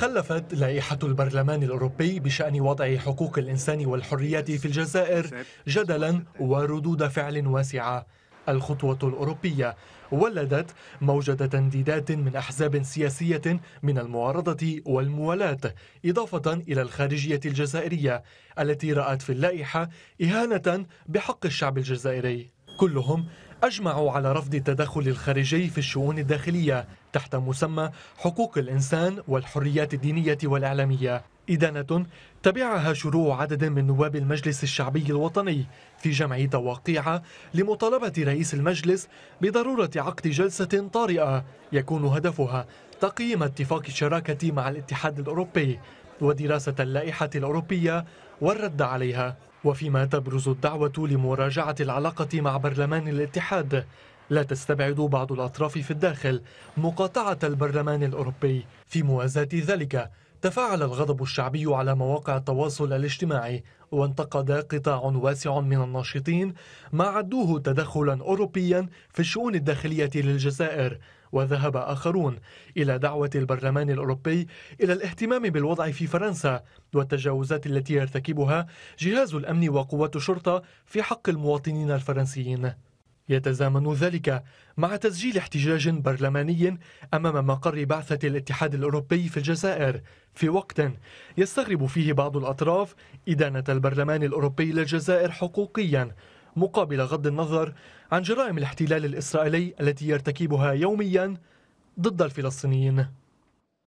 خلفت لائحة البرلمان الأوروبي بشأن وضع حقوق الإنسان والحريات في الجزائر جدلا وردود فعل واسعة الخطوة الأوروبية ولدت موجة تنديدات من أحزاب سياسية من المعارضة والموالاة إضافة إلى الخارجية الجزائرية التي رأت في اللائحة إهانة بحق الشعب الجزائري كلهم أجمعوا على رفض التدخل الخارجي في الشؤون الداخلية تحت مسمى حقوق الإنسان والحريات الدينية والإعلامية إدانة تبعها شروع عدد من نواب المجلس الشعبي الوطني في جمع تواقيع لمطالبة رئيس المجلس بضرورة عقد جلسة طارئة يكون هدفها تقييم اتفاق الشراكة مع الاتحاد الأوروبي ودراسة اللائحة الأوروبية والرد عليها وفيما تبرز الدعوة لمراجعة العلاقة مع برلمان الاتحاد لا تستبعد بعض الأطراف في الداخل مقاطعة البرلمان الأوروبي في موازاة ذلك تفاعل الغضب الشعبي على مواقع التواصل الاجتماعي وانتقد قطاع واسع من الناشطين ما عدوه تدخلا أوروبيا في الشؤون الداخلية للجزائر وذهب آخرون إلى دعوة البرلمان الأوروبي إلى الاهتمام بالوضع في فرنسا والتجاوزات التي يرتكبها جهاز الأمن وقوات الشرطة في حق المواطنين الفرنسيين يتزامن ذلك مع تسجيل احتجاج برلماني امام مقر بعثه الاتحاد الاوروبي في الجزائر في وقت يستغرب فيه بعض الاطراف ادانه البرلمان الاوروبي للجزائر حقوقيا مقابل غض النظر عن جرائم الاحتلال الإسرائيلي التي يرتكبها يوميا ضد الفلسطينيين